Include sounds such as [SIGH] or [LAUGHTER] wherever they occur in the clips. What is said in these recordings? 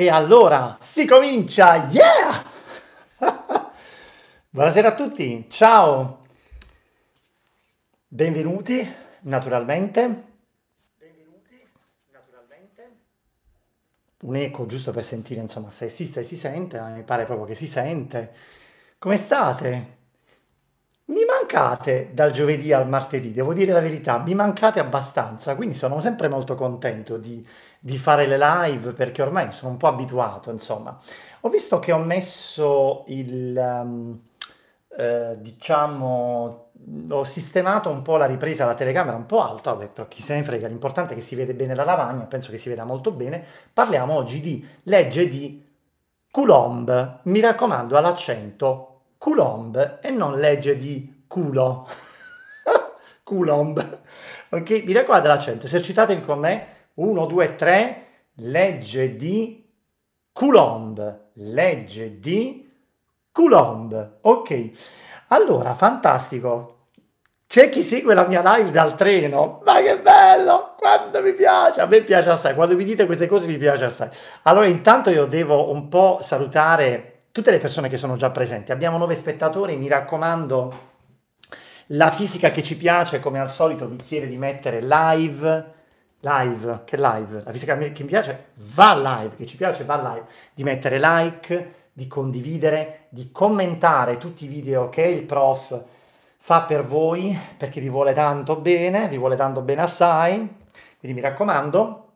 E allora si comincia! Yeah! [LAUGHS] Buonasera a tutti, ciao! Benvenuti, naturalmente. Benvenuti, naturalmente. Un eco giusto per sentire, insomma, se esiste si sente, mi pare proprio che si sente. Come state? Mi mancate dal giovedì al martedì, devo dire la verità, mi mancate abbastanza, quindi sono sempre molto contento di, di fare le live perché ormai sono un po' abituato, insomma. Ho visto che ho messo il, um, eh, diciamo, ho sistemato un po' la ripresa alla telecamera un po' alta, vabbè, però chi se ne frega, l'importante è che si vede bene la lavagna, penso che si veda molto bene. Parliamo oggi di legge di Coulomb, mi raccomando all'accento Coulomb e non legge di culo. [LAUGHS] Coulomb. Ok, mi raccomando l'accento, esercitatevi con me. 1, 2, 3, legge di Coulomb, legge di Coulomb. Ok, allora, fantastico. C'è chi segue la mia live dal treno, ma che bello, quando mi piace, a me piace assai, quando mi dite queste cose mi piace assai. Allora intanto io devo un po' salutare tutte le persone che sono già presenti. Abbiamo nove spettatori, mi raccomando, la fisica che ci piace, come al solito, vi chiede di mettere live, live, che live, la fisica che mi piace va live, che ci piace va live, di mettere like, di condividere, di commentare tutti i video che il prof fa per voi, perché vi vuole tanto bene, vi vuole tanto bene assai, quindi mi raccomando.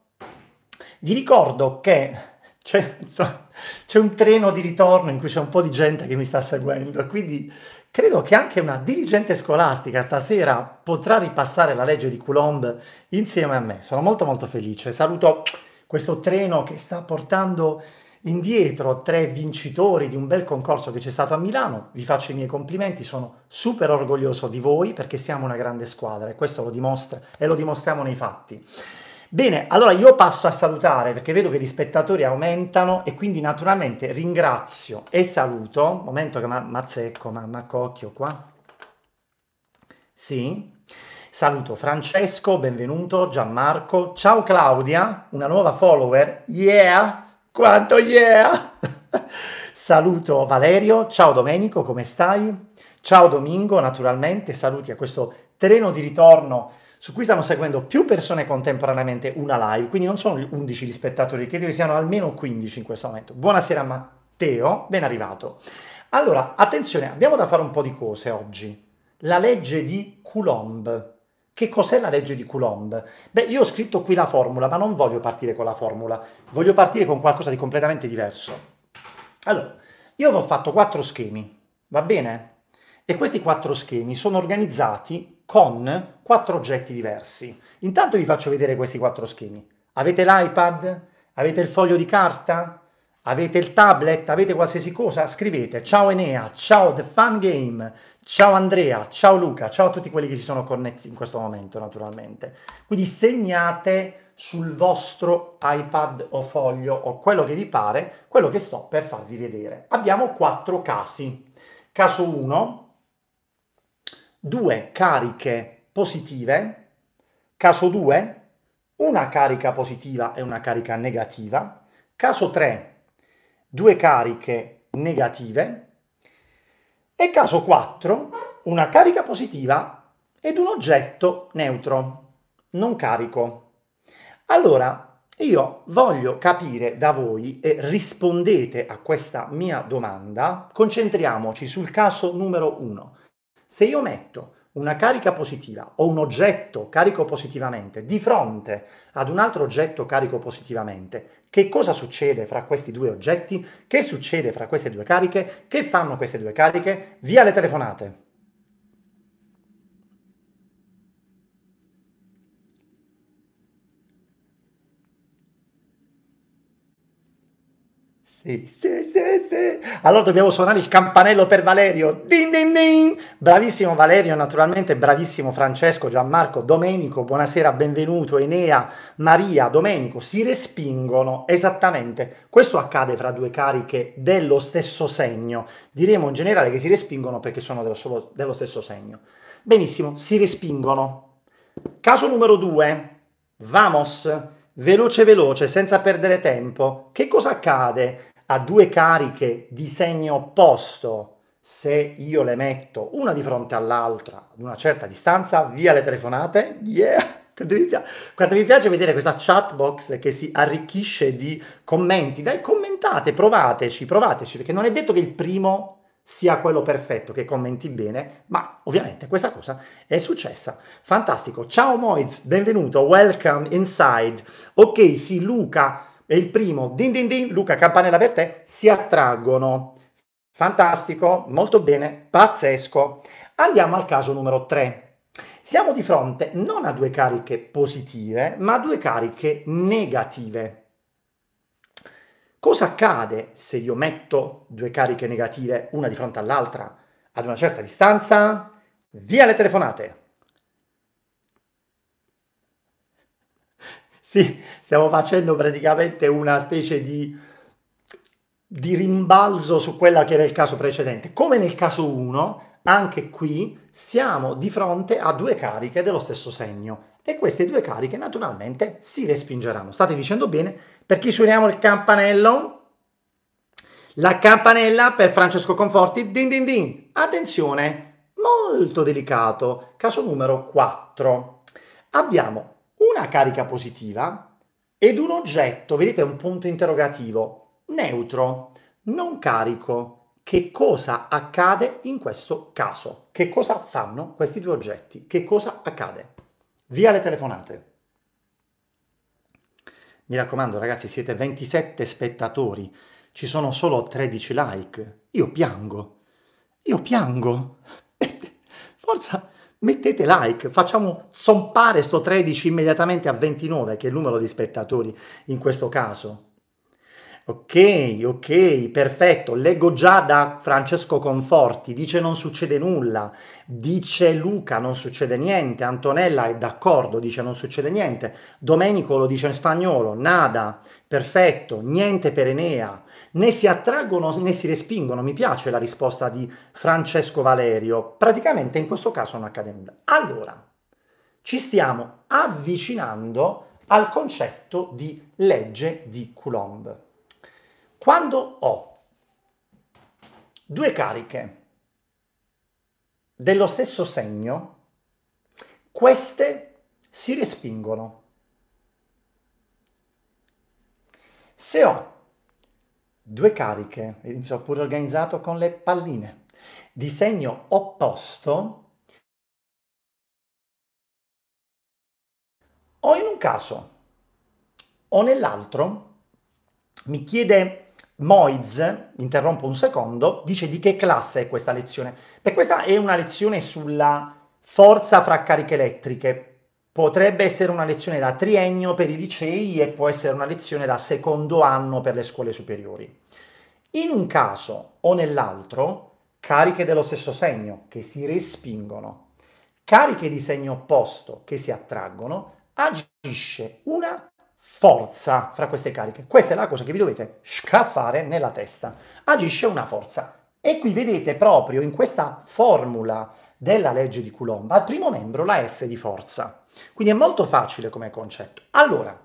Vi ricordo che... Cioè, insomma, c'è un treno di ritorno in cui c'è un po' di gente che mi sta seguendo, quindi credo che anche una dirigente scolastica stasera potrà ripassare la legge di Coulomb insieme a me. Sono molto molto felice. Saluto questo treno che sta portando indietro tre vincitori di un bel concorso che c'è stato a Milano. Vi faccio i miei complimenti, sono super orgoglioso di voi perché siamo una grande squadra e questo lo dimostra e lo dimostriamo nei fatti. Bene, allora io passo a salutare perché vedo che gli spettatori aumentano e quindi naturalmente ringrazio e saluto, momento che ma, mazzecco, ma, ma cocchio qua, sì, saluto Francesco, benvenuto, Gianmarco, ciao Claudia, una nuova follower, yeah, quanto yeah! [LAUGHS] saluto Valerio, ciao Domenico, come stai? Ciao Domingo, naturalmente, saluti a questo treno di ritorno su cui stanno seguendo più persone contemporaneamente una live, quindi non sono 11 gli spettatori, credo che siano almeno 15 in questo momento. Buonasera Matteo, ben arrivato. Allora, attenzione, abbiamo da fare un po' di cose oggi. La legge di Coulomb. Che cos'è la legge di Coulomb? Beh, io ho scritto qui la formula, ma non voglio partire con la formula, voglio partire con qualcosa di completamente diverso. Allora, io vi ho fatto quattro schemi, va bene? E questi quattro schemi sono organizzati con quattro oggetti diversi. Intanto vi faccio vedere questi quattro schemi. Avete l'iPad? Avete il foglio di carta? Avete il tablet? Avete qualsiasi cosa? Scrivete ciao Enea, ciao The Fun Game, ciao Andrea, ciao Luca, ciao a tutti quelli che si sono connessi in questo momento naturalmente. Quindi segnate sul vostro iPad o foglio o quello che vi pare quello che sto per farvi vedere. Abbiamo quattro casi. Caso 1, due cariche positive, caso 2, una carica positiva e una carica negativa, caso 3, due cariche negative e caso 4, una carica positiva ed un oggetto neutro, non carico. Allora, io voglio capire da voi e rispondete a questa mia domanda, concentriamoci sul caso numero 1. Se io metto una carica positiva o un oggetto carico positivamente di fronte ad un altro oggetto carico positivamente, che cosa succede fra questi due oggetti? Che succede fra queste due cariche? Che fanno queste due cariche? Via le telefonate! Sì, sì, sì, sì. Allora dobbiamo suonare il campanello per Valerio. Din, din, din. Bravissimo Valerio, naturalmente bravissimo Francesco, Gianmarco, Domenico, buonasera, benvenuto, Enea, Maria, Domenico, si respingono esattamente. Questo accade fra due cariche dello stesso segno. Diremo in generale che si respingono perché sono dello, solo, dello stesso segno. Benissimo, si respingono. Caso numero due, vamos. Veloce veloce, senza perdere tempo. Che cosa accade? ha due cariche di segno opposto, se io le metto una di fronte all'altra ad una certa distanza, via le telefonate, yeah! Quanto mi, quanto mi, piace vedere questa chat box che si arricchisce di commenti. Dai, commentate, provateci, provateci, perché non è detto che il primo sia quello perfetto, che commenti bene, ma ovviamente questa cosa è successa. Fantastico. Ciao Moiz, benvenuto, welcome inside. Ok, sì, Luca e il primo, din din din, Luca Campanella per te, si attraggono. Fantastico, molto bene, pazzesco. Andiamo al caso numero 3. Siamo di fronte non a due cariche positive, ma a due cariche negative. Cosa accade se io metto due cariche negative una di fronte all'altra ad una certa distanza? Via le telefonate! Sì, stiamo facendo praticamente una specie di, di rimbalzo su quella che era il caso precedente. Come nel caso 1, anche qui siamo di fronte a due cariche dello stesso segno e queste due cariche naturalmente si respingeranno. State dicendo bene? Per chi suoniamo il campanello? La campanella per Francesco Conforti, din din din. Attenzione, molto delicato, caso numero 4. Abbiamo una carica positiva ed un oggetto, vedete un punto interrogativo, neutro, non carico. Che cosa accade in questo caso? Che cosa fanno questi due oggetti? Che cosa accade? Via le telefonate. Mi raccomando ragazzi, siete 27 spettatori, ci sono solo 13 like. Io piango. Io piango. [LAUGHS] Forza, mettete like, facciamo zompare sto 13 immediatamente a 29, che è il numero di spettatori in questo caso. Ok, ok, perfetto. Leggo già da Francesco Conforti, dice non succede nulla, dice Luca non succede niente, Antonella è d'accordo, dice non succede niente, Domenico lo dice in spagnolo, nada, perfetto, niente per Enea, né si attraggono né si respingono. Mi piace la risposta di Francesco Valerio. Praticamente in questo caso non accade nulla. Allora, ci stiamo avvicinando al concetto di legge di Coulomb. Quando ho due cariche dello stesso segno, queste si respingono. Se ho due cariche, mi sono pure organizzato con le palline, Disegno opposto o in un caso o nell'altro mi chiede Moiz, interrompo un secondo, dice di che classe è questa lezione. Per questa è una lezione sulla forza fra cariche elettriche, potrebbe essere una lezione da triennio per i licei e può essere una lezione da secondo anno per le scuole superiori. In un caso o nell'altro, cariche dello stesso segno che si respingono, cariche di segno opposto che si attraggono, agisce una forza fra queste cariche. Questa è la cosa che vi dovete scaffare nella testa. Agisce una forza. E qui vedete proprio in questa formula della legge di Coulomb, al primo membro la F di forza. Quindi è molto facile come concetto. Allora,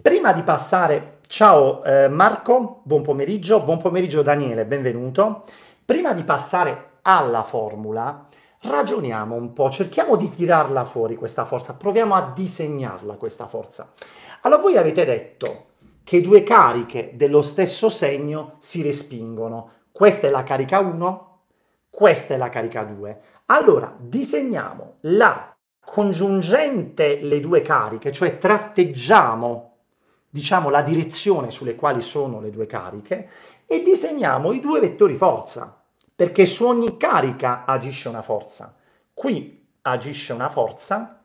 prima di passare, ciao eh, Marco, buon pomeriggio, buon pomeriggio Daniele, benvenuto. Prima di passare alla formula, ragioniamo un po', cerchiamo di tirarla fuori questa forza, proviamo a disegnarla questa forza. Allora voi avete detto che due cariche dello stesso segno si respingono. Questa è la carica 1, questa è la carica 2. Allora, disegniamo la congiungente le due cariche, cioè tratteggiamo, diciamo, la direzione sulle quali sono le due cariche e disegniamo i due vettori forza, perché su ogni carica agisce una forza. Qui agisce una forza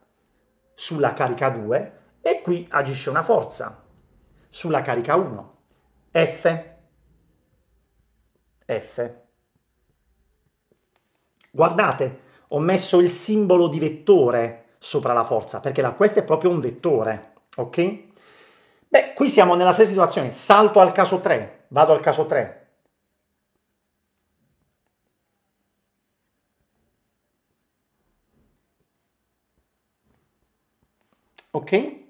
sulla carica 2 e qui agisce una forza sulla carica 1. F. F. Guardate, ho messo il simbolo di vettore sopra la forza, perché la, questo è proprio un vettore, ok? Beh, qui siamo nella stessa situazione, salto al caso 3, vado al caso 3. Ok?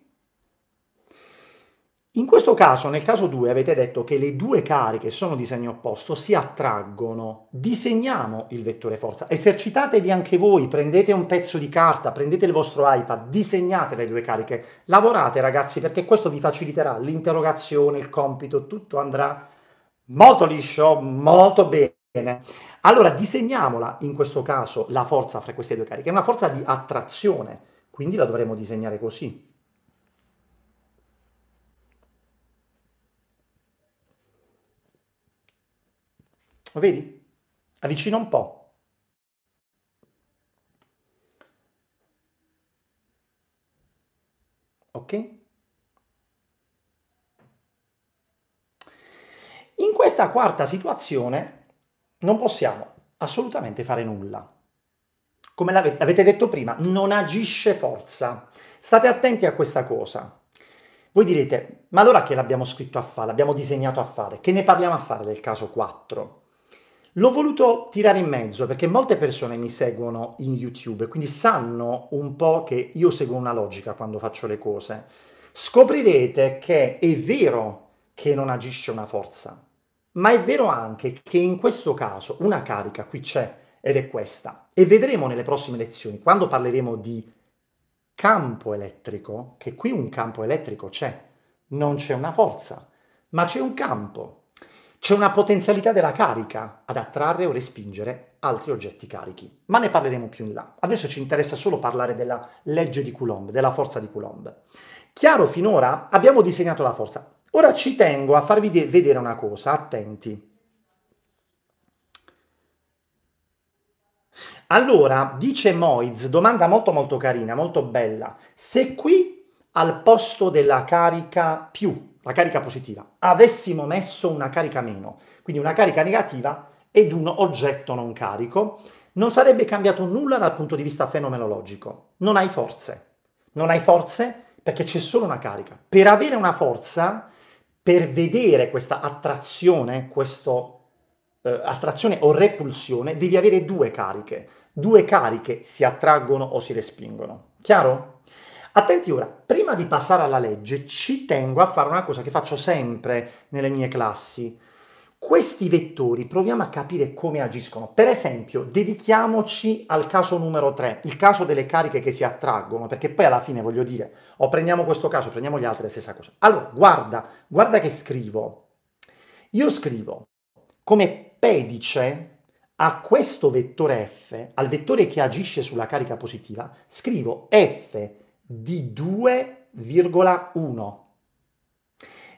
In questo caso, nel caso 2, avete detto che le due cariche sono di segno opposto, si attraggono. Disegniamo il vettore forza. Esercitatevi anche voi, prendete un pezzo di carta, prendete il vostro iPad, disegnate le due cariche. Lavorate ragazzi perché questo vi faciliterà l'interrogazione, il compito, tutto andrà molto liscio, molto bene. Allora disegniamola in questo caso la forza fra queste due cariche. È una forza di attrazione, quindi la dovremo disegnare così. Lo vedi? Avvicina un po'. Ok? In questa quarta situazione non possiamo assolutamente fare nulla. Come l'avete detto prima, non agisce forza. State attenti a questa cosa. Voi direte, ma allora che l'abbiamo scritto a fare, l'abbiamo disegnato a fare, che ne parliamo a fare del caso 4? L'ho voluto tirare in mezzo perché molte persone mi seguono in YouTube, e quindi sanno un po' che io seguo una logica quando faccio le cose. Scoprirete che è vero che non agisce una forza, ma è vero anche che in questo caso una carica qui c'è ed è questa. E vedremo nelle prossime lezioni, quando parleremo di campo elettrico, che qui un campo elettrico c'è, non c'è una forza, ma c'è un campo. C'è una potenzialità della carica ad attrarre o respingere altri oggetti carichi, ma ne parleremo più in là. Adesso ci interessa solo parlare della legge di Coulomb, della forza di Coulomb. Chiaro finora abbiamo disegnato la forza. Ora ci tengo a farvi vedere una cosa, attenti. Allora, dice Moiz, domanda molto molto carina, molto bella, se qui al posto della carica più la carica positiva, avessimo messo una carica meno, quindi una carica negativa ed un oggetto non carico, non sarebbe cambiato nulla dal punto di vista fenomenologico. Non hai forze. Non hai forze perché c'è solo una carica. Per avere una forza, per vedere questa attrazione, questo, eh, attrazione o repulsione, devi avere due cariche. Due cariche si attraggono o si respingono. Chiaro? Attenti ora, prima di passare alla legge ci tengo a fare una cosa che faccio sempre nelle mie classi. Questi vettori proviamo a capire come agiscono. Per esempio, dedichiamoci al caso numero 3, il caso delle cariche che si attraggono, perché poi alla fine voglio dire, o prendiamo questo caso, prendiamo gli altri, la stessa cosa. Allora, guarda, guarda che scrivo. Io scrivo come pedice a questo vettore f, al vettore che agisce sulla carica positiva, scrivo f di 2,1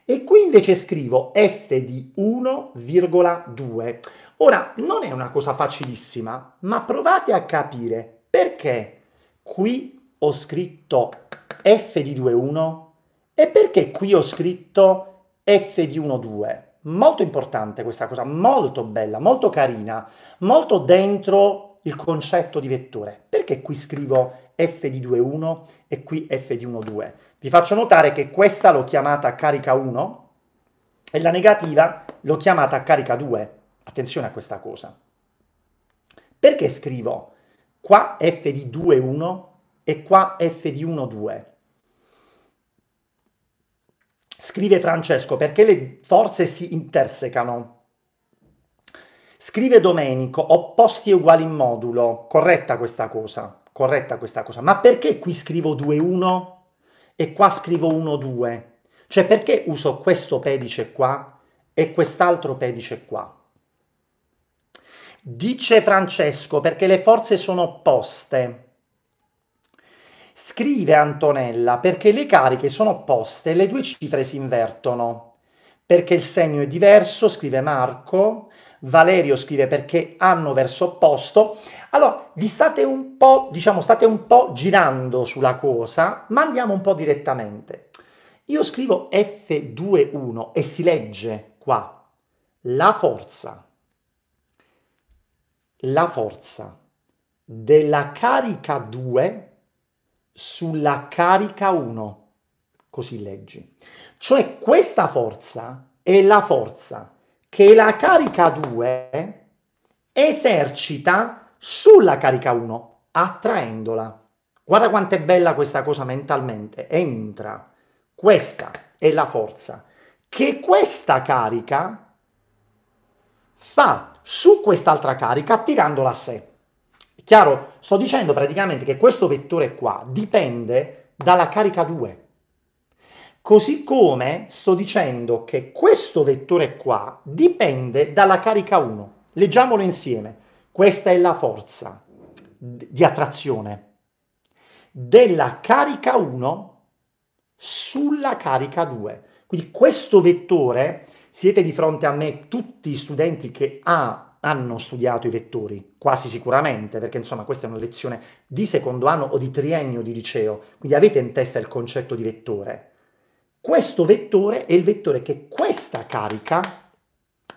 e qui invece scrivo f di 1,2. Ora, non è una cosa facilissima, ma provate a capire perché qui ho scritto f di 2,1 e perché qui ho scritto f di 1,2. Molto importante questa cosa, molto bella, molto carina, molto dentro il concetto di vettore. Perché qui scrivo f di 2 1 e qui f di 1 2. Vi faccio notare che questa l'ho chiamata carica 1 e la negativa l'ho chiamata carica 2. Attenzione a questa cosa. Perché scrivo qua f di 2 1 e qua f di 1 2? Scrive Francesco perché le forze si intersecano. Scrive Domenico, opposti e uguali in modulo. Corretta questa cosa corretta questa cosa, ma perché qui scrivo 2-1 e qua scrivo 1-2? Cioè perché uso questo pedice qua e quest'altro pedice qua? Dice Francesco perché le forze sono opposte. Scrive Antonella perché le cariche sono opposte e le due cifre si invertono. Perché il segno è diverso, scrive Marco. Valerio scrive perché hanno verso opposto. Allora, vi state un po', diciamo, state un po' girando sulla cosa, ma andiamo un po' direttamente. Io scrivo F21 e si legge qua la forza, la forza della carica 2 sulla carica 1. Così leggi. Cioè questa forza è la forza che la carica 2 esercita sulla carica 1, attraendola. Guarda quanto è bella questa cosa mentalmente. Entra. Questa è la forza che questa carica fa su quest'altra carica attirandola a sé. Chiaro? Sto dicendo praticamente che questo vettore qua dipende dalla carica 2. Così come sto dicendo che questo vettore qua dipende dalla carica 1. Leggiamolo insieme. Questa è la forza di attrazione della carica 1 sulla carica 2. Quindi questo vettore, siete di fronte a me tutti gli studenti che ha, hanno studiato i vettori, quasi sicuramente, perché insomma questa è una lezione di secondo anno o di triennio di liceo, quindi avete in testa il concetto di vettore. Questo vettore è il vettore che questa carica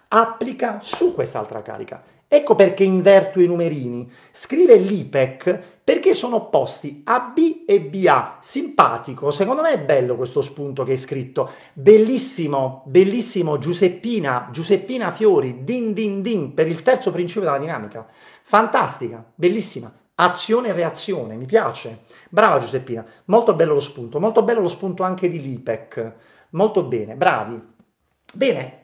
applica su quest'altra carica. Ecco perché inverto i numerini. Scrive l'IPEC perché sono opposti AB e BA. Simpatico, secondo me è bello questo spunto che hai scritto. Bellissimo, bellissimo Giuseppina, Giuseppina Fiori, din din din, per il terzo principio della dinamica. Fantastica, bellissima. Azione e reazione, mi piace. Brava Giuseppina, molto bello lo spunto, molto bello lo spunto anche di Lipec. Molto bene, bravi. Bene,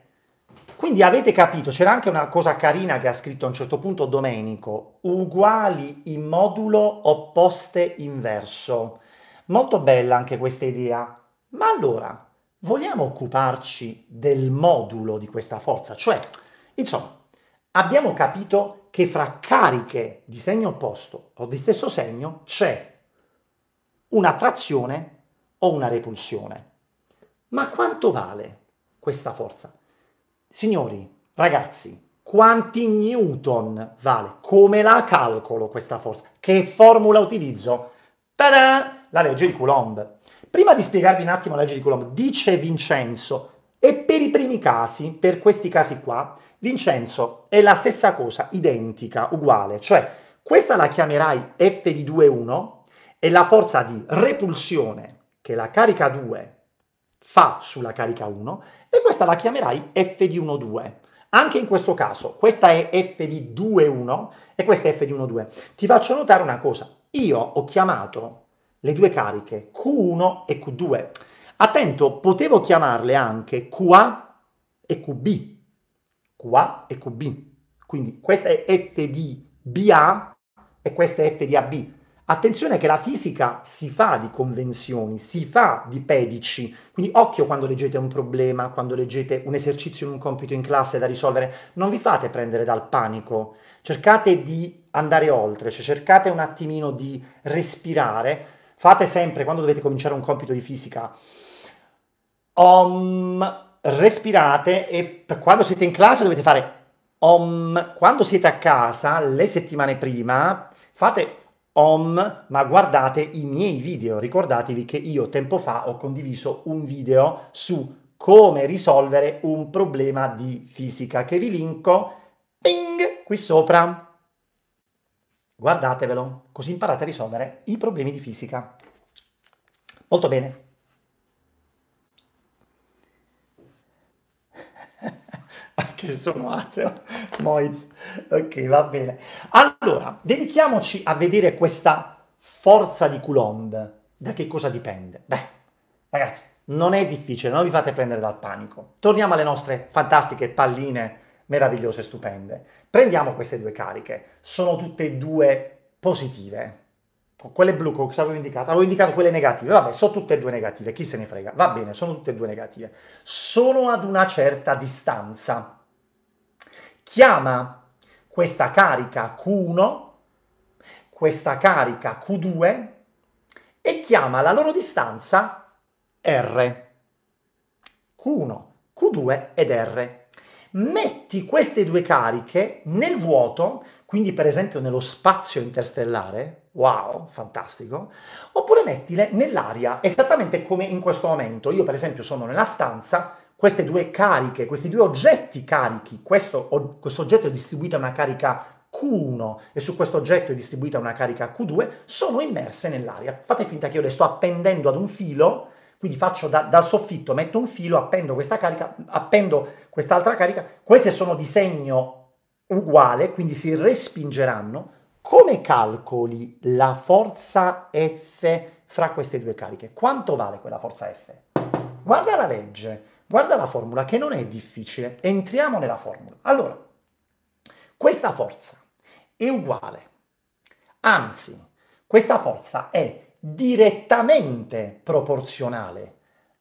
quindi avete capito, c'era anche una cosa carina che ha scritto a un certo punto Domenico, uguali in modulo, opposte inverso. Molto bella anche questa idea. Ma allora, vogliamo occuparci del modulo di questa forza? Cioè, insomma, abbiamo capito che fra cariche di segno opposto o di stesso segno c'è un'attrazione o una repulsione. Ma quanto vale questa forza? Signori, ragazzi, quanti newton vale? Come la calcolo questa forza? Che formula utilizzo? ta La legge di Coulomb. Prima di spiegarvi un attimo la legge di Coulomb, dice Vincenzo, e per i primi casi, per questi casi qua, Vincenzo, è la stessa cosa, identica, uguale, cioè questa la chiamerai F di 2,1 1 e la forza di repulsione che la carica 2 fa sulla carica 1 e questa la chiamerai F di 1,2. Anche in questo caso, questa è F di 2,1 e questa è F di 1,2. Ti faccio notare una cosa, io ho chiamato le due cariche Q1 e Q2 Attento, potevo chiamarle anche QA e QB. QA e QB. Quindi questa è FDBA e questa è FDAB. Attenzione che la fisica si fa di convenzioni, si fa di pedici, quindi occhio quando leggete un problema, quando leggete un esercizio in un compito in classe da risolvere, non vi fate prendere dal panico, cercate di andare oltre, cioè cercate un attimino di respirare, fate sempre quando dovete cominciare un compito di fisica, om, respirate e quando siete in classe dovete fare om, quando siete a casa le settimane prima fate om, ma guardate i miei video, ricordatevi che io tempo fa ho condiviso un video su come risolvere un problema di fisica che vi linko ping, qui sopra. Guardatevelo, così imparate a risolvere i problemi di fisica. Molto bene. anche [LAUGHS] se sono ateo, Moiz. Ok, va bene. Allora, dedichiamoci a vedere questa forza di Coulomb. Da che cosa dipende? Beh, ragazzi, non è difficile, non vi fate prendere dal panico. Torniamo alle nostre fantastiche palline meravigliose, stupende. Prendiamo queste due cariche, sono tutte e due positive quelle blu cosa avevo indicato, avevo indicato quelle negative, vabbè, sono tutte e due negative, chi se ne frega, va bene, sono tutte e due negative. Sono ad una certa distanza. Chiama questa carica Q1, questa carica Q2 e chiama la loro distanza R. Q1, Q2 ed R. Metti queste due cariche nel vuoto, quindi per esempio nello spazio interstellare, wow, fantastico, oppure mettile nell'aria, esattamente come in questo momento. Io per esempio sono nella stanza, queste due cariche, questi due oggetti carichi, questo, questo oggetto è distribuito a una carica Q1 e su questo oggetto è distribuita una carica Q2, sono immerse nell'aria. Fate finta che io le sto appendendo ad un filo, quindi faccio da, dal soffitto, metto un filo, appendo questa carica, appendo quest'altra carica, queste sono di segno uguale, quindi si respingeranno, come calcoli la forza F fra queste due cariche? Quanto vale quella forza F? Guarda la legge, guarda la formula che non è difficile, entriamo nella formula. Allora, questa forza è uguale, anzi, questa forza è direttamente proporzionale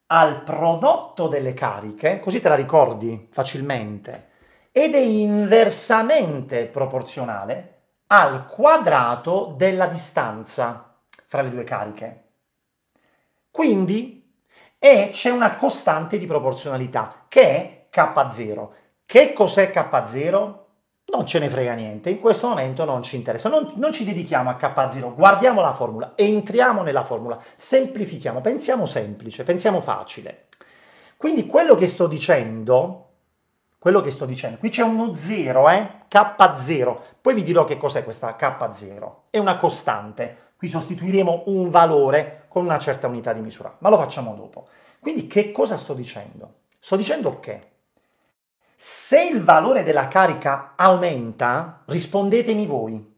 al prodotto delle cariche, così te la ricordi facilmente, ed è inversamente proporzionale al quadrato della distanza fra le due cariche. Quindi, e c'è una costante di proporzionalità, che è K0. Che cos'è K0? Non ce ne frega niente, in questo momento non ci interessa, non, non, ci dedichiamo a K0, guardiamo la formula, entriamo nella formula, semplifichiamo, pensiamo semplice, pensiamo facile. Quindi quello che sto dicendo quello che sto dicendo. Qui c'è uno 0, eh? K0. Poi vi dirò che cos'è questa K0. È una costante. Qui sostituiremo un valore con una certa unità di misura, ma lo facciamo dopo. Quindi che cosa sto dicendo? Sto dicendo che se il valore della carica aumenta, rispondetemi voi.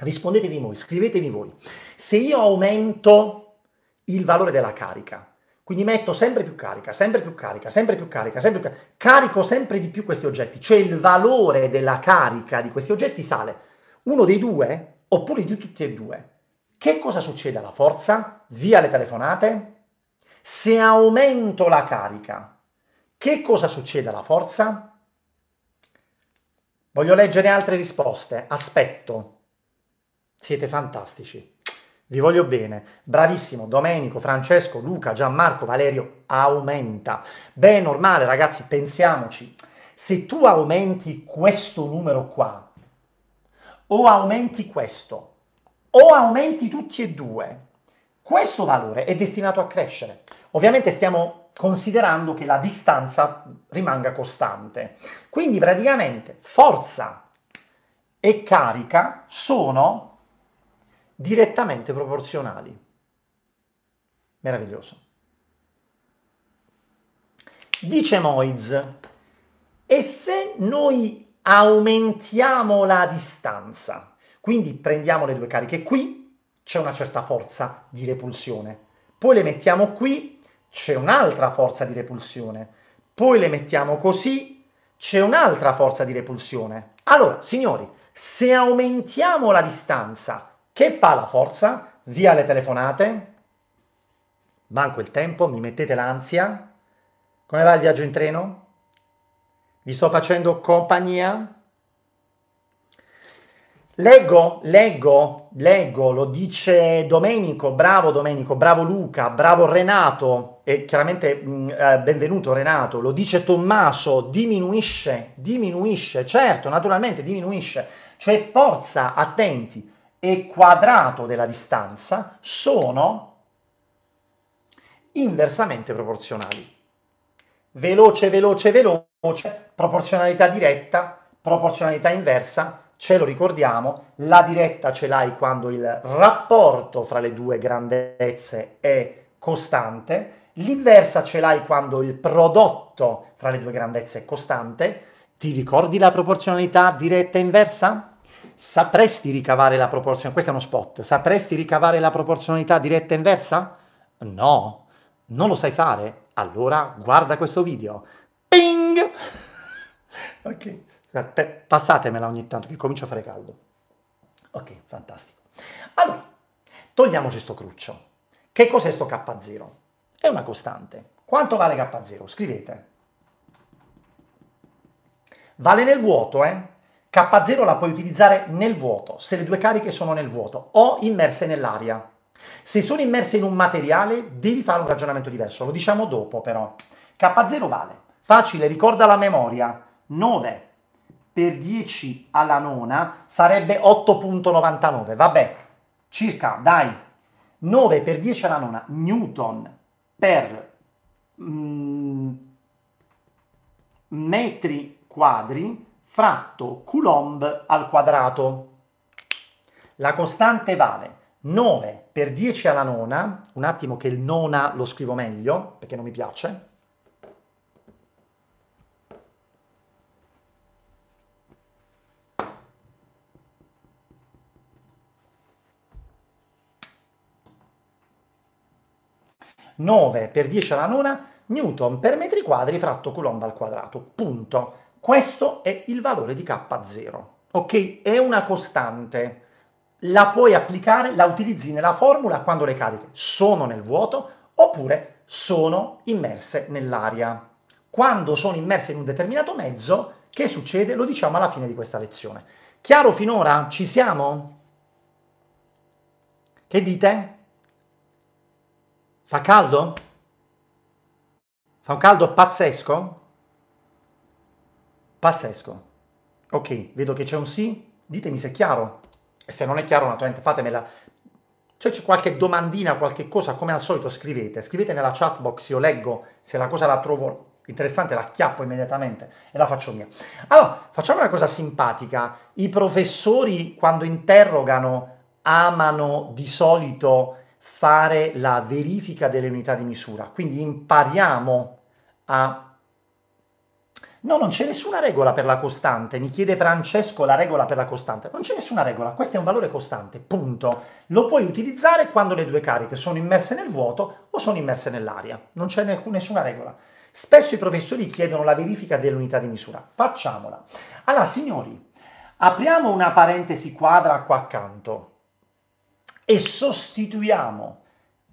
Rispondetevi voi, scrivetevi voi. Se io aumento il valore della carica, quindi metto sempre più carica, sempre più carica, sempre più carica, sempre più carica. Carico sempre di più questi oggetti, cioè il valore della carica di questi oggetti sale. Uno dei due, oppure di tutti e due. Che cosa succede alla forza? Via le telefonate. Se aumento la carica, che cosa succede alla forza? Voglio leggere altre risposte. Aspetto. Siete fantastici. Vi voglio bene. Bravissimo Domenico, Francesco, Luca, Gianmarco, Valerio. Aumenta. Beh, normale ragazzi, pensiamoci. Se tu aumenti questo numero qua, o aumenti questo, o aumenti tutti e due, questo valore è destinato a crescere. Ovviamente stiamo considerando che la distanza rimanga costante. Quindi praticamente forza e carica sono direttamente proporzionali. Meraviglioso. Dice Moiz, e se noi aumentiamo la distanza, quindi prendiamo le due cariche qui, c'è una certa forza di repulsione, poi le mettiamo qui, c'è un'altra forza di repulsione, poi le mettiamo così, c'è un'altra forza di repulsione. Allora, signori, se aumentiamo la distanza che fa la forza? Via le telefonate, manco il tempo, mi mettete l'ansia. Come va il viaggio in treno? Vi sto facendo compagnia? Leggo, leggo, leggo, lo dice Domenico, bravo Domenico, bravo Luca, bravo Renato e chiaramente mh, mm, eh, benvenuto Renato, lo dice Tommaso, diminuisce, diminuisce, certo, naturalmente diminuisce, cioè forza, attenti, e quadrato della distanza sono inversamente proporzionali. Veloce, veloce, veloce, proporzionalità diretta, proporzionalità inversa, ce lo ricordiamo, la diretta ce l'hai quando il rapporto fra le due grandezze è costante, l'inversa ce l'hai quando il prodotto fra le due grandezze è costante. Ti ricordi la proporzionalità diretta e inversa? sapresti ricavare la proporzione, questo è uno spot, sapresti ricavare la proporzionalità diretta e inversa? No, non lo sai fare? Allora guarda questo video. Ping! [LAUGHS] ok, passatemela ogni tanto che comincia a fare caldo. Ok, fantastico. Allora, togliamoci sto cruccio. Che cos'è sto K0? È una costante. Quanto vale K0? Scrivete. Vale nel vuoto, eh? K0 la puoi utilizzare nel vuoto, se le due cariche sono nel vuoto, o immerse nell'aria. Se sono immerse in un materiale, devi fare un ragionamento diverso, lo diciamo dopo però. K0 vale, facile, ricorda la memoria, 9 per 10 alla nona sarebbe 8.99, vabbè, circa, dai, 9 per 10 alla nona, newton per mm, metri quadri fratto coulomb al quadrato. La costante vale 9 per 10 alla nona, un attimo che il nona lo scrivo meglio perché non mi piace, «9 per 10 alla nona newton per metri quadri fratto coulomb al quadrato, punto. Questo è il valore di K0, ok? È una costante, la puoi applicare, la utilizzi nella formula quando le cariche sono nel vuoto oppure sono immerse nell'aria. Quando sono immerse in un determinato mezzo, che succede? Lo diciamo alla fine di questa lezione. Chiaro finora? Ci siamo? Che dite? Fa caldo? Fa un caldo pazzesco? Pazzesco. Ok, vedo che c'è un sì, ditemi se è chiaro. E se non è chiaro, naturalmente fatemela. Se cioè, c'è qualche domandina, qualche cosa, come al solito scrivete. Scrivete nella chat box, io leggo, se la cosa la trovo interessante la chiappo immediatamente e la faccio mia. Allora, facciamo una cosa simpatica. I professori quando interrogano amano di solito fare la verifica delle unità di misura, quindi impariamo a No, non c'è nessuna regola per la costante. Mi chiede Francesco la regola per la costante. Non c'è nessuna regola, questo è un valore costante, punto. Lo puoi utilizzare quando le due cariche sono immerse nel vuoto o sono immerse nell'aria. Non c'è nessuna regola. Spesso i professori chiedono la verifica dell'unità di misura. Facciamola. Allora, signori, apriamo una parentesi quadra qua accanto e sostituiamo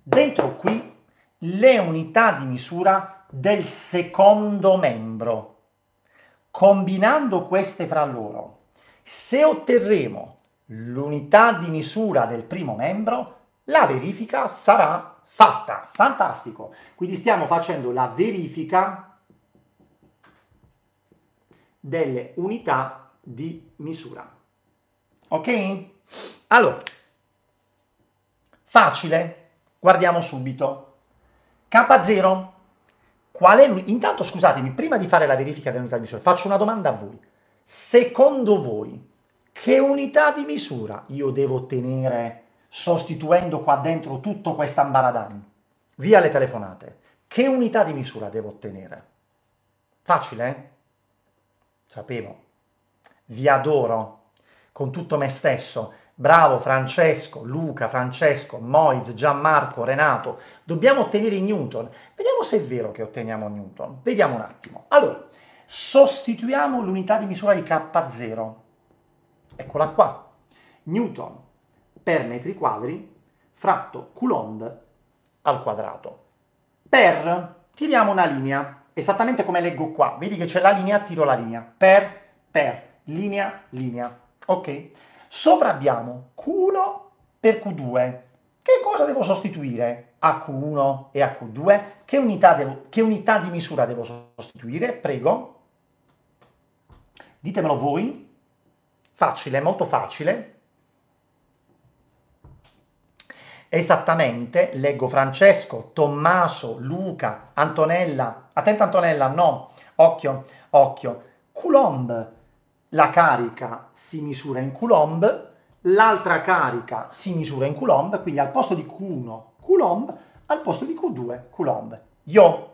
dentro qui le unità di misura del secondo membro Combinando queste fra loro, se otterremo l'unità di misura del primo membro, la verifica sarà fatta. Fantastico! Quindi stiamo facendo la verifica delle unità di misura. Ok? Allora, facile, guardiamo subito. K0 Qual è Intanto scusatemi, prima di fare la verifica dell'unità di misura, faccio una domanda a voi. Secondo voi, che unità di misura io devo ottenere sostituendo qua dentro tutto questo ambaradan? Via le telefonate. Che unità di misura devo ottenere? Facile, eh? Sapevo. Vi adoro con tutto me stesso Bravo Francesco, Luca, Francesco, Moiz, Gianmarco, Renato. Dobbiamo ottenere Newton. Vediamo se è vero che otteniamo Newton. Vediamo un attimo. Allora, sostituiamo l'unità di misura di K0. Eccola qua. Newton per metri quadri fratto Coulomb al quadrato. Per, tiriamo una linea, esattamente come leggo qua. Vedi che c'è la linea, tiro la linea. Per, per, linea, linea. Ok? Sopra abbiamo Q1 per Q2. Che cosa devo sostituire? a Q1 e a Q2? Che unità, devo, che unità di misura devo sostituire? Prego. Ditemelo voi. Facile, molto facile. Esattamente, leggo Francesco, Tommaso, Luca, Antonella. Attenta Antonella, no. Occhio, occhio. Coulomb la carica si misura in coulomb, l'altra carica si misura in coulomb, quindi al posto di Q1 coulomb, al posto di Q2 coulomb. Io.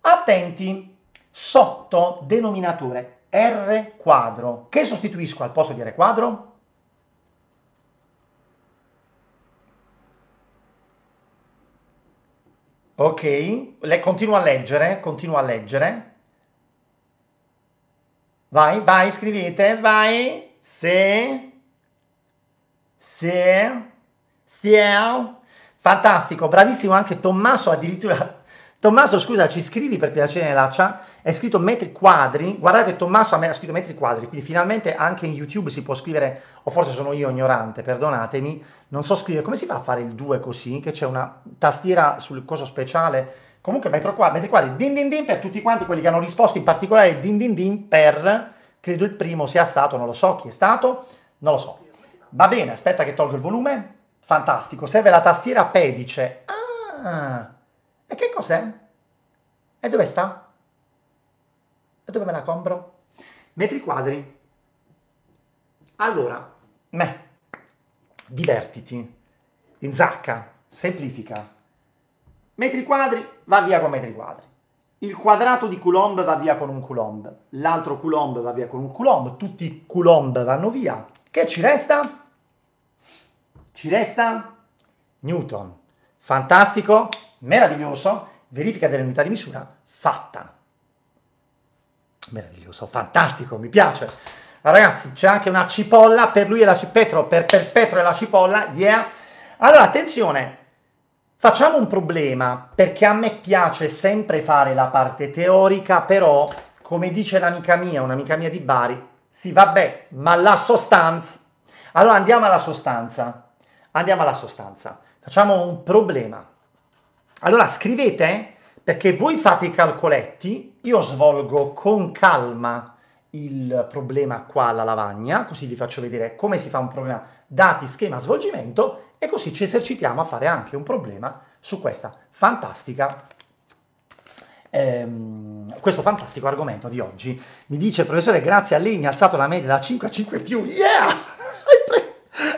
Attenti, sotto denominatore R quadro, che sostituisco al posto di R quadro? Ok, Le, continuo a leggere, continuo a leggere. Vai, vai, scrivete, vai. Se. Se. Stiamo. Fantastico, bravissimo anche Tommaso, addirittura Tommaso, scusa, ci scrivi per piacere Laccia? È scritto metri quadri. Guardate, Tommaso a me ha scritto metri quadri, quindi finalmente anche in YouTube si può scrivere, o forse sono io ignorante, perdonatemi, non so scrivere. Come si fa a fare il 2 così? Che c'è una tastiera sul coso speciale Comunque metro qua, metri quadri, din din din per tutti quanti quelli che hanno risposto, in particolare din din din per, credo il primo sia stato, non lo so chi è stato, non lo so. Va bene, aspetta che tolgo il volume. Fantastico, serve la tastiera pedice. Ah, e che cos'è? E dove sta? E dove me la compro? Metri quadri. Allora, me, divertiti, inzacca, semplifica Metri quadri va via con metri quadri. Il quadrato di Coulomb va via con un Coulomb. L'altro Coulomb va via con un Coulomb. Tutti i Coulomb vanno via. Che ci resta? Ci resta Newton. Fantastico, meraviglioso. Verifica delle unità di misura fatta. Meraviglioso, fantastico, mi piace. Ragazzi, c'è anche una cipolla, per lui è la cipolla, per, per Petro è la cipolla, yeah. Allora, attenzione, Facciamo un problema, perché a me piace sempre fare la parte teorica, però, come dice l'amica mia, un'amica mia di Bari, sì, vabbè, ma la sostanza... Allora andiamo alla sostanza. Andiamo alla sostanza. Facciamo un problema. Allora scrivete, perché voi fate i calcoletti, io svolgo con calma il problema qua alla lavagna, così vi faccio vedere come si fa un problema dati, schema, svolgimento e così ci esercitiamo a fare anche un problema su questa fantastica ehm, questo fantastico argomento di oggi. Mi dice professore, grazie a lei mi ha alzato la media da 5 a 5 più. Yeah! [LAUGHS]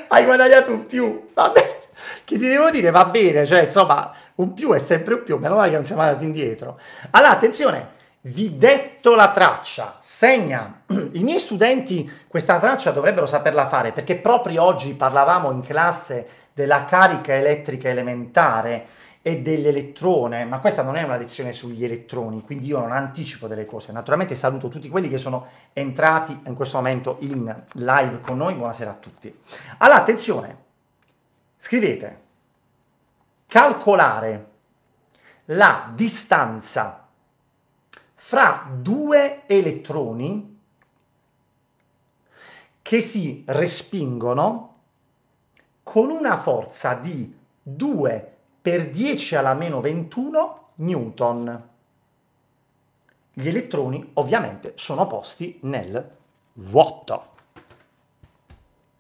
Hai, Hai guadagnato un più. Vabbè. Che ti devo dire, va bene, cioè, insomma, un più è sempre un più, meno male che non siamo andati indietro. Allora, attenzione, vi detto la traccia, segna. [CLEARS THROAT] I miei studenti questa traccia dovrebbero saperla fare perché proprio oggi parlavamo in classe della carica elettrica elementare e dell'elettrone, ma questa non è una lezione sugli elettroni, quindi io non anticipo delle cose. Naturalmente saluto tutti quelli che sono entrati in questo momento in live con noi, buonasera a tutti. Allora, attenzione, scrivete calcolare la distanza fra due elettroni che si respingono con una forza di 2 per 10 alla meno 21 newton. Gli elettroni ovviamente sono posti nel vuoto.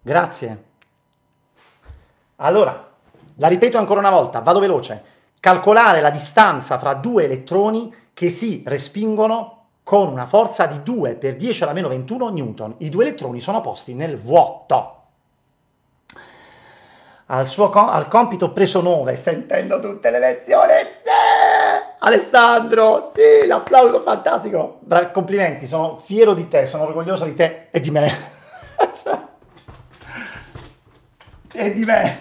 Grazie. Allora, la ripeto ancora una volta, vado veloce. Calcolare la distanza fra due elettroni che si respingono con una forza di 2 per 10 alla meno 21 newton. I due elettroni sono posti nel vuoto. Al, suo com- al compito preso 9, sentendo tutte le lezioni, sì! Alessandro, sì, l'applauso fantastico. Bra- complimenti, sono fiero di te, sono orgoglioso di te e di me. [LAUGHS] e di me.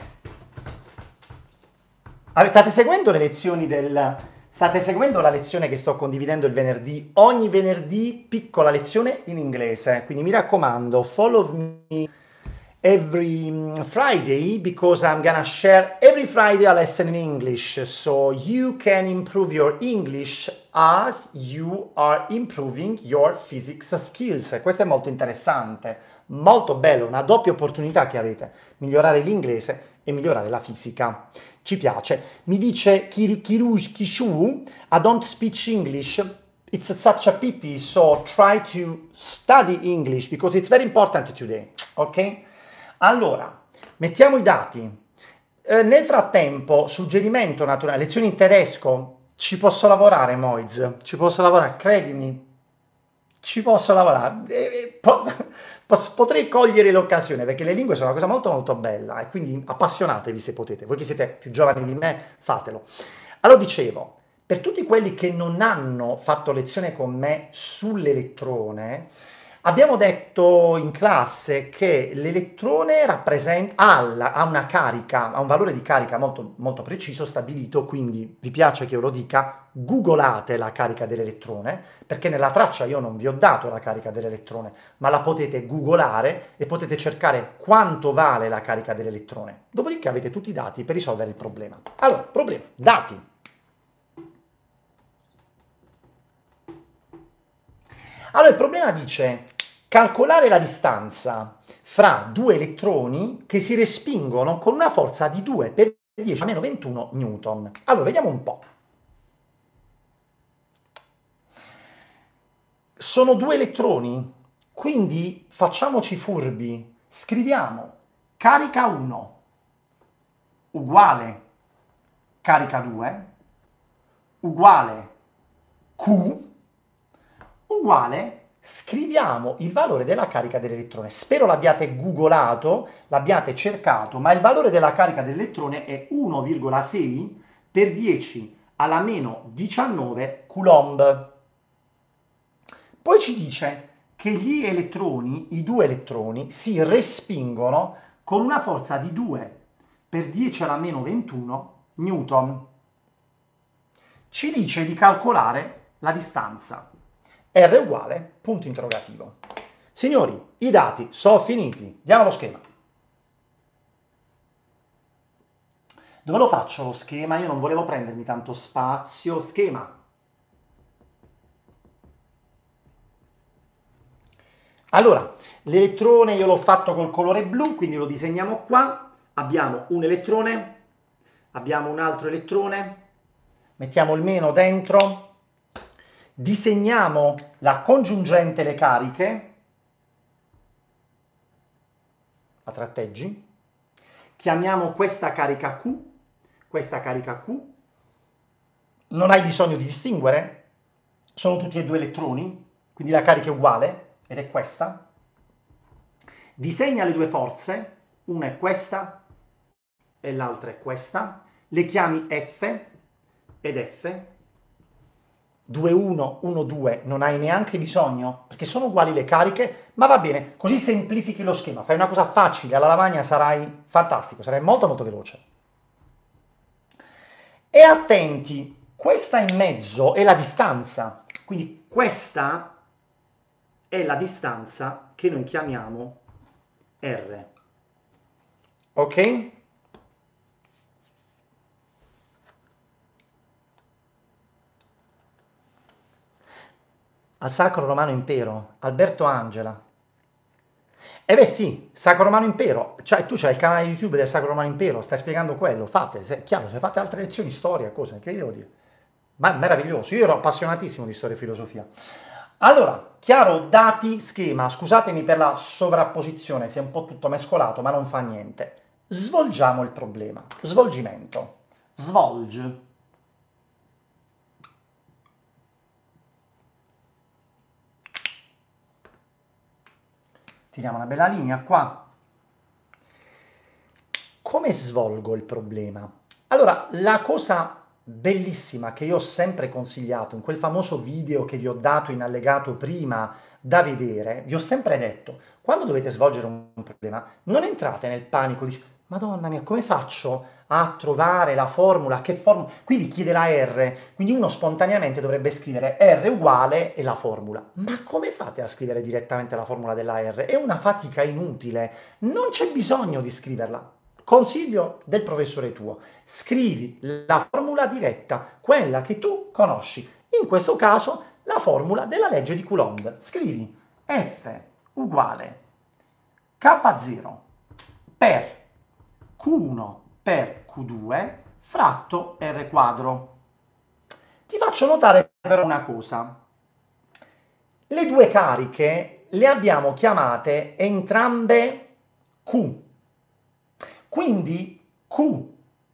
Ah, state seguendo le lezioni del State seguendo la lezione che sto condividendo il venerdì, ogni venerdì piccola lezione in inglese, quindi mi raccomando, follow me every mm, Friday because I'm gonna share every Friday a lesson in English so you can improve your English as you are improving your physics skills. Questo è molto interessante, molto bello, una doppia opportunità che avete, migliorare l'inglese e migliorare la fisica. Ci piace. Mi dice Kir- Kirush Kishu, I don't speak English. It's such a pity, so try to study English because it's very important today. Ok? Allora, mettiamo i dati. Eh, nel frattempo, suggerimento naturale, lezioni in tedesco, ci posso lavorare, Moiz, ci posso lavorare, credimi, ci posso lavorare. Eh, eh, po- potrei cogliere l'occasione perché le lingue sono una cosa molto molto bella e quindi appassionatevi se potete. Voi che siete più giovani di me, fatelo. Allora dicevo, per tutti quelli che non hanno fatto lezione con me sull'elettrone, Abbiamo detto in classe che l'elettrone rappresenta, alla, ha, una carica, ha un valore di carica molto, molto preciso stabilito, quindi vi piace che io lo dica, googolate la carica dell'elettrone, perché nella traccia io non vi ho dato la carica dell'elettrone, ma la potete googolare e potete cercare quanto vale la carica dell'elettrone. Dopodiché avete tutti i dati per risolvere il problema. Allora, problema, dati. Allora il problema dice calcolare la distanza fra due elettroni che si respingono con una forza di 2 per 10 a meno 21 newton. Allora vediamo un po'. Sono due elettroni, quindi facciamoci furbi, scriviamo carica 1 uguale carica 2 uguale Q uguale scriviamo il valore della carica dell'elettrone. Spero l'abbiate googolato, l'abbiate cercato, ma il valore della carica dell'elettrone è 1,6 per 10 alla meno 19 coulomb. Poi ci dice che gli elettroni, i due elettroni, si respingono con una forza di 2 per 10 alla meno 21 newton. Ci dice di calcolare la distanza. R uguale punto interrogativo. Signori, i dati sono finiti. Diamo lo schema. Dove lo faccio lo schema? Io non volevo prendermi tanto spazio. Schema. Allora, l'elettrone io l'ho fatto col colore blu, quindi lo disegniamo qua. Abbiamo un elettrone, abbiamo un altro elettrone, mettiamo il meno dentro, disegniamo la congiungente le cariche a tratteggi, chiamiamo questa carica Q, questa carica Q, non hai bisogno di distinguere, sono tutti e due elettroni, quindi la carica è uguale ed è questa. Disegna le due forze, una è questa e l'altra è questa, le chiami F ed F 2-1, 1-2 non hai neanche bisogno, perché sono uguali le cariche, ma va bene, così semplifichi lo schema, fai una cosa facile, alla lavagna sarai fantastico, sarai molto molto veloce. E attenti, questa in mezzo è la distanza, quindi questa è la distanza che noi chiamiamo R. Ok? al Sacro Romano Impero, Alberto Angela. eh beh sì, Sacro Romano Impero, cioè, tu c'hai il canale YouTube del Sacro Romano Impero, stai spiegando quello, fate, se, chiaro, se fate altre lezioni, storia, cose, che devo dire? Ma meraviglioso, io ero appassionatissimo di storia e filosofia. Allora, chiaro, dati, schema, scusatemi per la sovrapposizione, si è un po' tutto mescolato, ma non fa niente. Svolgiamo il problema. Svolgimento. Svolge tiriamo una bella linea qua. Come svolgo il problema? Allora, la cosa bellissima che io ho sempre consigliato in quel famoso video che vi ho dato in allegato prima da vedere, vi ho sempre detto, quando dovete svolgere un problema, non entrate nel panico, dici, Madonna mia, come faccio a trovare la formula, che formula... Qui vi chiede la R, quindi uno spontaneamente dovrebbe scrivere R uguale e la formula. Ma come fate a scrivere direttamente la formula della R? È una fatica inutile, non c'è bisogno di scriverla. Consiglio del professore tuo, scrivi la formula diretta, quella che tu conosci. In questo caso la formula della legge di Coulomb. Scrivi F uguale K0 per Q1 per Q2 fratto R quadro. Ti faccio notare però una cosa. Le due cariche le abbiamo chiamate entrambe Q. Quindi Q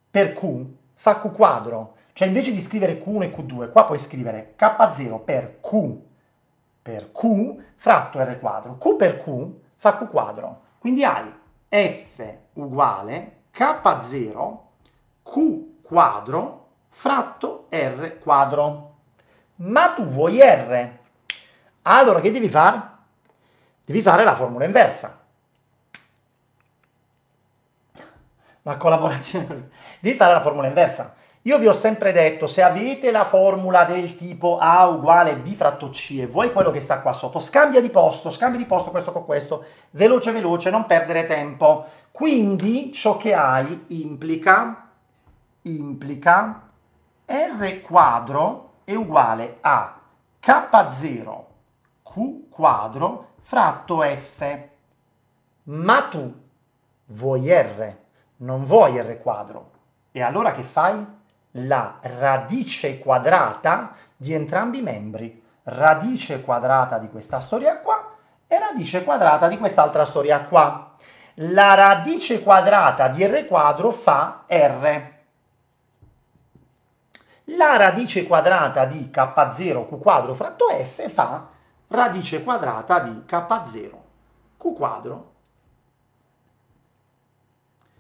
per Q fa Q quadro. Cioè invece di scrivere Q1 e Q2, qua puoi scrivere K0 per Q per Q fratto R quadro. Q per Q fa Q quadro. Quindi hai F uguale K0 Q quadro fratto R quadro. Ma tu vuoi R. Allora che devi fare? Devi fare la formula inversa. La collaborazione. [LAUGHS] Devi fare la formula inversa. Io vi ho sempre detto, se avete la formula del tipo A uguale B fratto C e vuoi quello che sta qua sotto, scambia di posto, scambia di posto questo con questo, veloce veloce, non perdere tempo. Quindi ciò che hai implica, implica R quadro è uguale a K0 Q quadro fratto F. Ma tu vuoi R, non vuoi R quadro. E allora che fai? la radice quadrata di entrambi i membri. Radice quadrata di questa storia qua e radice quadrata di quest'altra storia qua. La radice quadrata di r quadro fa r. La radice quadrata di k0q quadro fratto f fa radice quadrata di k0q quadro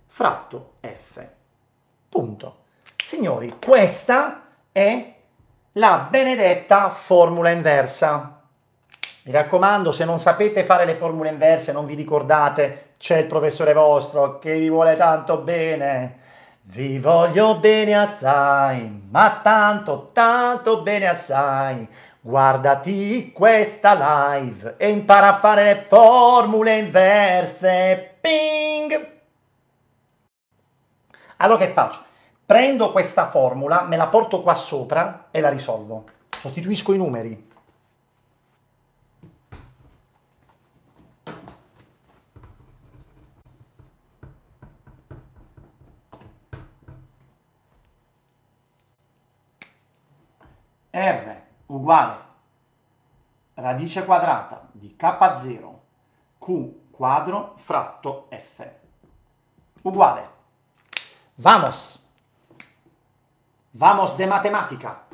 fratto f. Punto. Signori, questa è la benedetta formula inversa. Mi raccomando, se non sapete fare le formule inverse, non vi ricordate, c'è il professore vostro che vi vuole tanto bene. Vi voglio bene assai, ma tanto, tanto bene assai. Guardati questa live e impara a fare le formule inverse. Ping! Allora che faccio? prendo questa formula, me la porto qua sopra e la risolvo. Sostituisco i numeri. R uguale radice quadrata di K0 Q quadro fratto F uguale. Vamos! Vamos de matematica.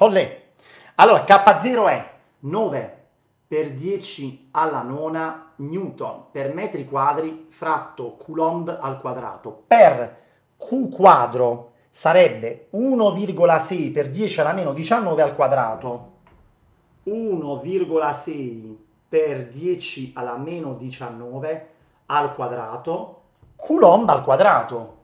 Olle. Allora, K0 è 9 per 10 alla nona newton per metri quadri fratto coulomb al quadrato per Q quadro sarebbe 1,6 per 10 alla meno 19 al quadrato. 1,6 per 10 alla meno 19 al quadrato coulomb al quadrato.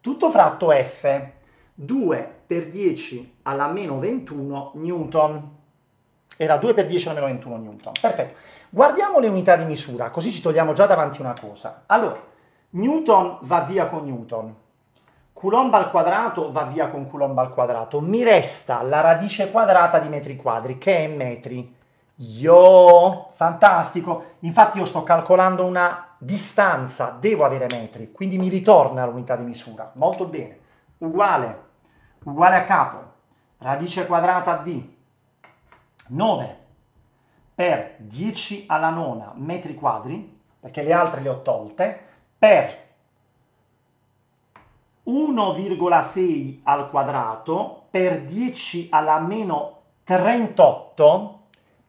Tutto fratto F 2 per 10 alla meno 21 newton. Era 2 per 10 alla meno 21 newton. Perfetto. Guardiamo le unità di misura, così ci togliamo già davanti una cosa. Allora, newton va via con newton. Coulomb al quadrato va via con Coulomb al quadrato. Mi resta la radice quadrata di metri quadri, che è metri. Io, Fantastico! Infatti io sto calcolando una distanza, devo avere metri, quindi mi ritorna l'unità di misura. Molto bene uguale, uguale a capo, radice quadrata di 9 per 10 alla nona metri quadri, perché le altre le ho tolte, per 1,6 al quadrato per 10 alla meno 38,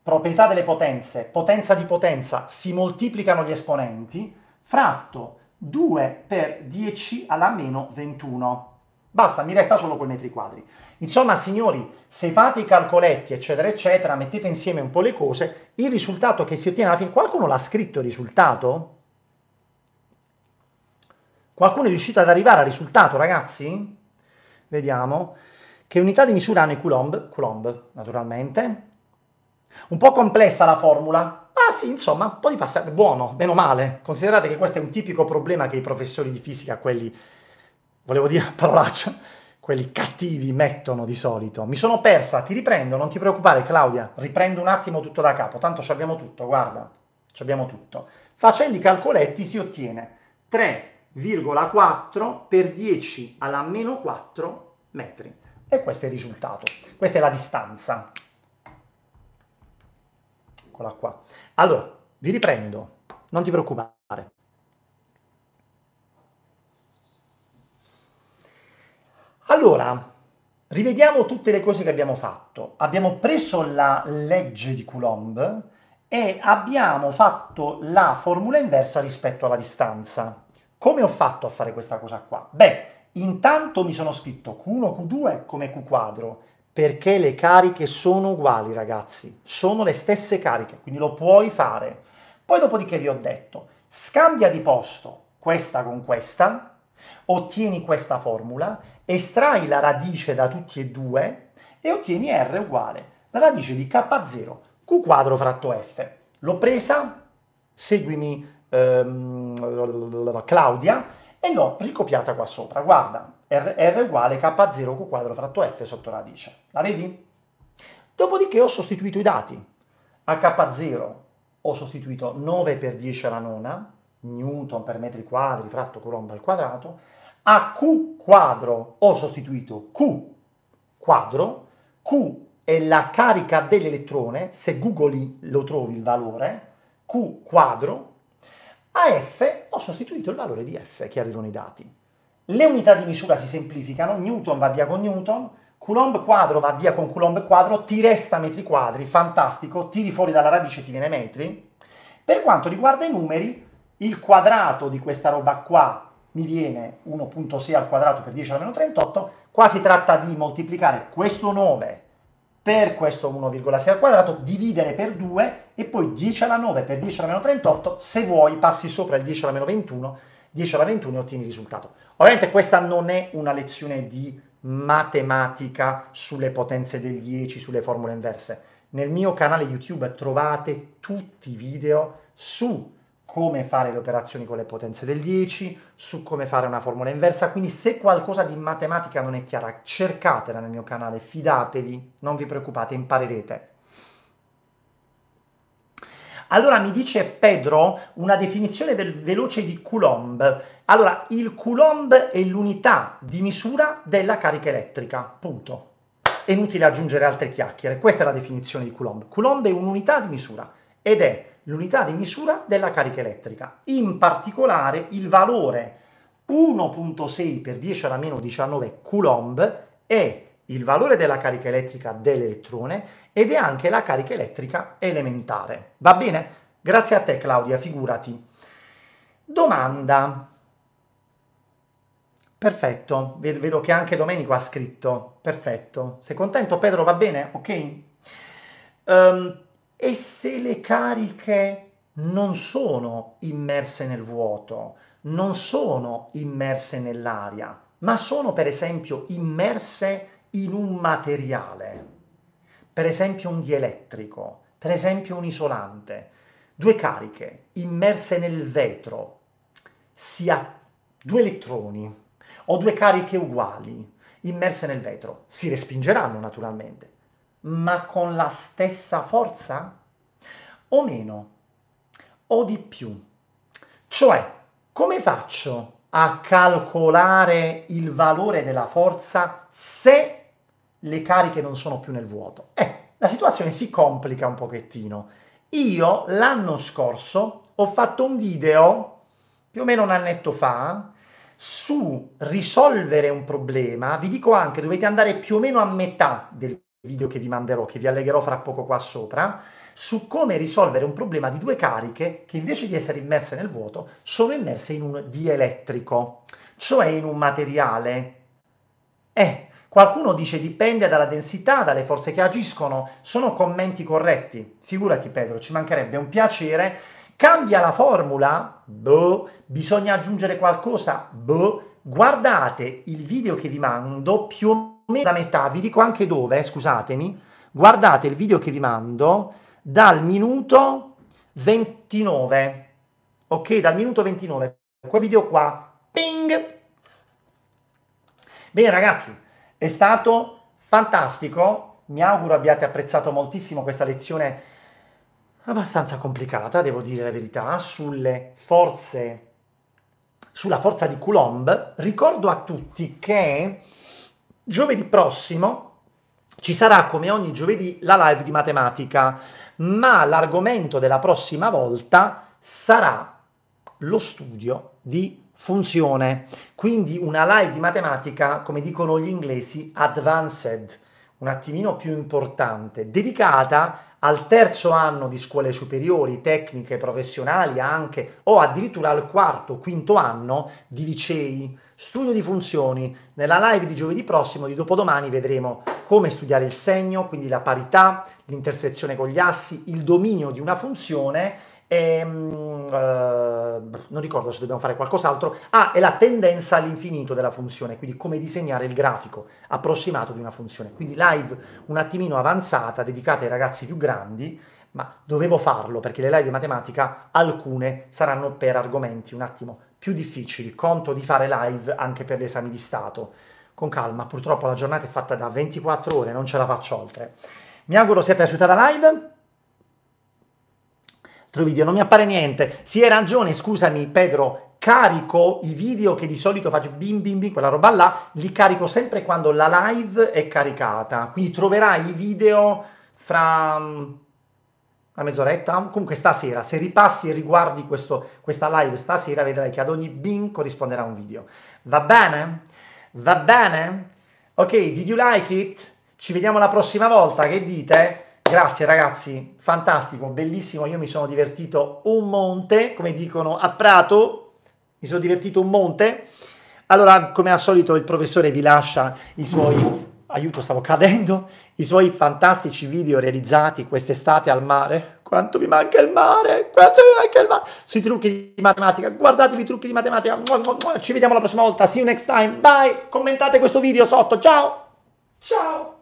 proprietà delle potenze, potenza di potenza, si moltiplicano gli esponenti, fratto 2 per 10 alla meno 21. Basta, mi resta solo quei metri quadri. Insomma, signori, se fate i calcoletti, eccetera, eccetera, mettete insieme un po' le cose, il risultato che si ottiene alla fine, qualcuno l'ha scritto il risultato? Qualcuno è riuscito ad arrivare al risultato, ragazzi? Vediamo. Che unità di misura hanno i coulomb? Coulomb, naturalmente. Un po' complessa la formula, Ah sì, insomma, un po' di passaggio, buono, meno male. Considerate che questo è un tipico problema che i professori di fisica, quelli volevo dire parolaccia, quelli cattivi mettono di solito. Mi sono persa, ti riprendo, non ti preoccupare Claudia, riprendo un attimo tutto da capo, tanto ci abbiamo tutto, guarda, ci abbiamo tutto. Facendo i calcoletti si ottiene 3,4 per 10 alla meno 4 metri. E questo è il risultato, questa è la distanza. Eccola qua. Allora, vi riprendo, non ti preoccupare. Allora, rivediamo tutte le cose che abbiamo fatto. Abbiamo preso la legge di Coulomb e abbiamo fatto la formula inversa rispetto alla distanza. Come ho fatto a fare questa cosa qua? Beh, intanto mi sono scritto Q1, Q2 come Q quadro, perché le cariche sono uguali, ragazzi. Sono le stesse cariche, quindi lo puoi fare. Poi dopodiché vi ho detto, scambia di posto questa con questa, ottieni questa formula Estrai la radice da tutti e due e ottieni R uguale la radice di K0 Q quadro fratto F. L'ho presa, seguimi ehm, Claudia e l'ho ricopiata qua sopra. Guarda, R, R uguale K0 Q quadro fratto F sotto radice. La vedi? Dopodiché ho sostituito i dati. A K0 ho sostituito 9 per 10 alla nona, newton per metri quadri fratto coulomb al quadrato, a Q quadro ho sostituito Q quadro, Q è la carica dell'elettrone, se googli lo trovi il valore, Q quadro, a F ho sostituito il valore di F che avevano i dati. Le unità di misura si semplificano, Newton va via con Newton, Coulomb quadro va via con Coulomb quadro, ti resta metri quadri, fantastico, tiri fuori dalla radice e ti viene metri. Per quanto riguarda i numeri, il quadrato di questa roba qua mi viene 1.6 al quadrato per 10 alla meno 38, qua si tratta di moltiplicare questo 9 per questo 1,6 al quadrato, dividere per 2 e poi 10 alla 9 per 10 alla meno 38, se vuoi passi sopra il 10 alla meno 21, 10 alla 21 e ottieni il risultato. Ovviamente questa non è una lezione di matematica sulle potenze del 10, sulle formule inverse. Nel mio canale YouTube trovate tutti i video su come fare le operazioni con le potenze del 10, su come fare una formula inversa, quindi se qualcosa di matematica non è chiara, cercatela nel mio canale, fidatevi, non vi preoccupate, imparerete. Allora mi dice Pedro una definizione ve veloce di Coulomb. Allora, il Coulomb è l'unità di misura della carica elettrica, punto. È inutile aggiungere altre chiacchiere, questa è la definizione di Coulomb. Coulomb è un'unità di misura ed è l'unità di misura della carica elettrica, in particolare il valore 1.6 per 10 alla meno 19 coulomb è il valore della carica elettrica dell'elettrone ed è anche la carica elettrica elementare. Va bene? Grazie a te Claudia, figurati. Domanda. Perfetto, vedo che anche Domenico ha scritto. Perfetto. Sei contento Pedro? Va bene? Ok? Um, e se le cariche non sono immerse nel vuoto, non sono immerse nell'aria, ma sono per esempio immerse in un materiale, per esempio un dielettrico, per esempio un isolante, due cariche immerse nel vetro, si ha due elettroni o due cariche uguali immerse nel vetro, si respingeranno naturalmente, ma con la stessa forza? O meno? O di più? Cioè, come faccio a calcolare il valore della forza se le cariche non sono più nel vuoto? Eh, la situazione si complica un pochettino. Io l'anno scorso ho fatto un video, più o meno un annetto fa, su risolvere un problema, vi dico anche, dovete andare più o meno a metà del video che vi manderò, che vi allegherò fra poco qua sopra, su come risolvere un problema di due cariche che invece di essere immerse nel vuoto sono immerse in un dielettrico, cioè in un materiale. Eh, qualcuno dice dipende dalla densità, dalle forze che agiscono, sono commenti corretti. Figurati Pedro, ci mancherebbe un piacere. Cambia la formula? Boh, bisogna aggiungere qualcosa? Boh, guardate il video che vi mando più o meno la metà, vi dico anche dove, eh, scusatemi, guardate il video che vi mando dal minuto 29, ok? Dal minuto 29, quel video qua, ping! Bene ragazzi, è stato fantastico, mi auguro abbiate apprezzato moltissimo questa lezione abbastanza complicata, devo dire la verità, sulle forze, sulla forza di Coulomb. Ricordo a tutti che Giovedì prossimo ci sarà come ogni giovedì la live di matematica, ma l'argomento della prossima volta sarà lo studio di funzione, quindi una live di matematica, come dicono gli inglesi, advanced, un attimino più importante, dedicata al terzo anno di scuole superiori, tecniche, professionali anche, o addirittura al quarto, quinto anno di licei, studio di funzioni. Nella live di giovedì prossimo, di dopodomani, vedremo come studiare il segno, quindi la parità, l'intersezione con gli assi, il dominio di una funzione e, ehm, uh, eh, non ricordo se dobbiamo fare qualcos'altro. Ah, è la tendenza all'infinito della funzione, quindi come disegnare il grafico approssimato di una funzione. Quindi live un attimino avanzata, dedicata ai ragazzi più grandi, ma dovevo farlo perché le live di matematica alcune saranno per argomenti un attimo più difficili. Conto di fare live anche per gli esami di Stato. Con calma, purtroppo la giornata è fatta da 24 ore, non ce la faccio oltre. Mi auguro sia piaciuta la live altro video, non mi appare niente. Si hai ragione, scusami Pedro, carico i video che di solito faccio bim bim bim, quella roba là, li carico sempre quando la live è caricata. Quindi troverai i video fra mm, una mezz'oretta, comunque stasera, se ripassi e riguardi questo, questa live stasera vedrai che ad ogni bim corrisponderà un video. Va bene? Va bene? Ok, did you like it? Ci vediamo la prossima volta, che dite? Grazie ragazzi, fantastico, bellissimo, io mi sono divertito un monte, come dicono a Prato, mi sono divertito un monte. Allora, come al solito, il professore vi lascia i suoi, aiuto stavo cadendo, i suoi fantastici video realizzati quest'estate al mare. Quanto mi manca il mare, quanto mi manca il mare, sui trucchi di matematica, guardatevi i trucchi di matematica, ci vediamo la prossima volta, see you next time, bye, commentate questo video sotto, ciao, ciao.